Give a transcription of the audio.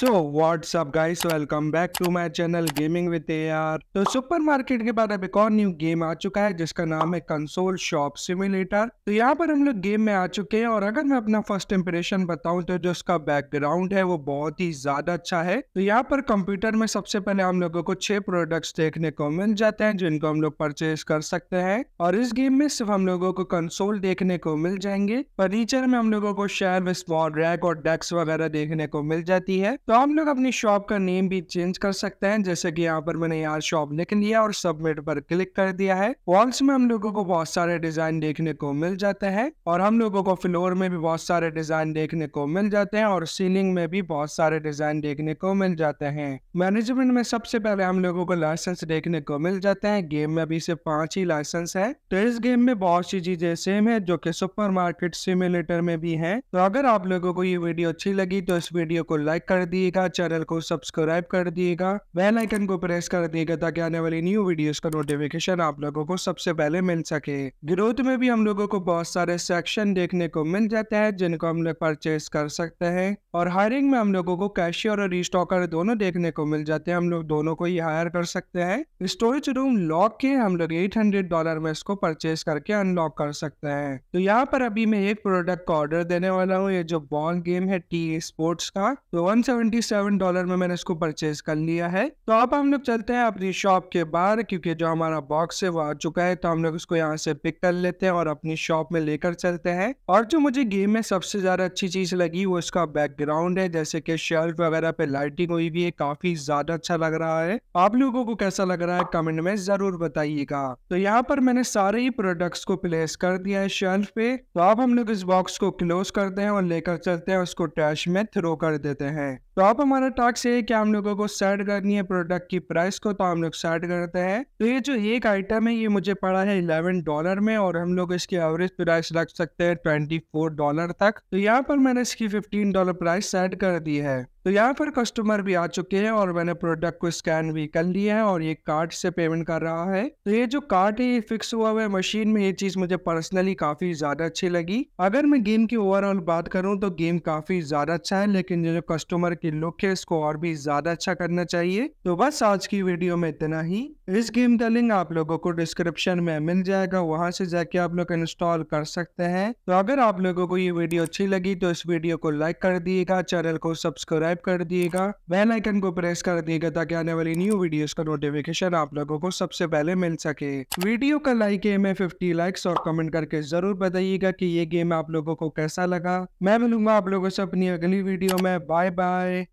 so what's up guys welcome back to my channel gaming with R तो supermarket के बाद अब एक और न्यू गेम आ चुका है जिसका नाम है कंसोल शॉप सिमुलेटर तो यहाँ पर हम लोग गेम में आ चुके हैं और अगर मैं अपना फर्स्ट इम्प्रेशन बताऊँ तो जो उसका बैकग्राउंड है वो बहुत ही ज्यादा अच्छा है तो यहाँ पर कंप्यूटर में सबसे पहले हम लोगों को छह प्रोडक्ट्स देखने को मिल जाते हैं जिनको हम लोग परचेज कर सकते हैं और इस गेम में सिर्फ हम लोगों को कंसोल देखने को मिल जाएंगे फर्नीचर में हम लोगों को शेयर स्मॉल रैक और डेस्क वगैरह देखने को मिल जाती है तो हम लोग अपनी शॉप का नेम भी चेंज कर सकते हैं जैसे कि यहाँ पर मैंने यार शॉप लिख लिया और सबमिट पर क्लिक कर दिया है वॉल्स में हम लोगों को बहुत सारे डिजाइन देखने को मिल जाते हैं और हम लोगों को फ्लोर में भी बहुत सारे डिजाइन देखने को मिल जाते हैं और सीलिंग में भी बहुत सारे डिजाइन देखने को मिल जाते हैं मैनेजमेंट में सबसे पहले हम लोगों को लाइसेंस देखने को मिल जाते हैं गेम में अभी सिर्फ पांच ही लाइसेंस है तो इस गेम में बहुत सी चीजें सेम है जो की सुपर मार्केट में भी है तो अगर आप लोगों को ये वीडियो अच्छी लगी तो इस वीडियो को लाइक कर दी दीजिएगा चैनल को सब्सक्राइब कर दिएगा बेल आइकन को प्रेस कर दिएगा ताकि आने वाली न्यू वीडियोस का नोटिफिकेशन आप लोगों को सबसे पहले मिल सके ग्रोथ में भी हम लोगों को बहुत सारे सेक्शन देखने को मिल जाते हैं जिनको हम लोग परचेज कर सकते हैं और हायरिंग में हम लोगों को कैशियर और रिस्टॉकर दोनों देखने को मिल जाते हैं हम लोग दोनों को ही हायर कर सकते हैं स्टोरेज रूम लॉक के हम लोग एट डॉलर में इसको परचेज करके अनलॉक कर सकते हैं तो यहाँ पर अभी मैं एक प्रोडक्ट का ऑर्डर देने वाला हूँ ये जो बॉल गेम है टी स्पोर्ट्स का तो वन सेवन डॉलर में मैंने इसको परचेज कर लिया है तो अब हम लोग चलते हैं अपनी शॉप के बाहर क्योंकि जो हमारा बॉक्स है वो आ चुका है तो हम लोग इसको यहाँ से पिक कर लेते हैं और अपनी शॉप में लेकर चलते हैं और जो मुझे गेम में सबसे ज्यादा अच्छी चीज लगी वो इसका बैकग्राउंड है जैसे की शेल्फ वगैरह पे लाइटिंग हुई भी है काफी ज्यादा अच्छा लग रहा है आप लोगों को कैसा लग रहा है कमेंट में जरूर बताइएगा तो यहाँ पर मैंने सारे ही प्रोडक्ट्स को प्लेस कर दिया है शेल्फ पे तो अब हम लोग इस बॉक्स को क्लोज करते हैं और लेकर चलते हैं उसको टैश में थ्रो कर देते हैं तो आप हमारा टास्क है कि हम लोगों को सेट करनी है प्रोडक्ट की प्राइस को तो हम लोग सेट करते हैं तो ये जो एक आइटम है ये मुझे पड़ा है इलेवन डॉलर में और हम लोग इसकी एवरेज प्राइस रख सकते हैं ट्वेंटी फोर डॉलर तक तो यहाँ पर मैंने इसकी फिफ्टीन डॉलर प्राइस सेट कर दी है तो यहाँ पर कस्टमर भी आ चुके हैं और मैंने प्रोडक्ट को स्कैन भी कर लिया है और ये कार्ड से पेमेंट कर रहा है तो ये जो कार्ड है ये फिक्स हुआ हुआ है मशीन में ये चीज मुझे पर्सनली काफी ज्यादा अच्छी लगी अगर मैं गेम की ओवरऑल बात करूँ तो गेम काफी ज्यादा अच्छा है लेकिन जो कस्टमर की लुक है इसको और भी ज्यादा अच्छा करना चाहिए तो बस आज की वीडियो में इतना ही इस गेम का लिंक आप लोगों को डिस्क्रिप्शन में मिल जाएगा वहां से जाके आप लोग इंस्टॉल कर सकते हैं तो अगर आप लोगों को ये वीडियो अच्छी लगी तो इस वीडियो को लाइक कर दिएगा चैनल को सब्सक्राइब सब्सक्राइब कर दिएगा बेल आइकन को प्रेस कर दिएगा ताकि आने वाली न्यू वीडियोस का नोटिफिकेशन आप लोगों को सबसे पहले मिल सके वीडियो का लाइक एम है फिफ्टी लाइक्स और कमेंट करके जरूर बताइएगा की ये गेम आप लोगों को कैसा लगा मैं मिलूंगा आप लोगों से अपनी अगली वीडियो में बाय बाय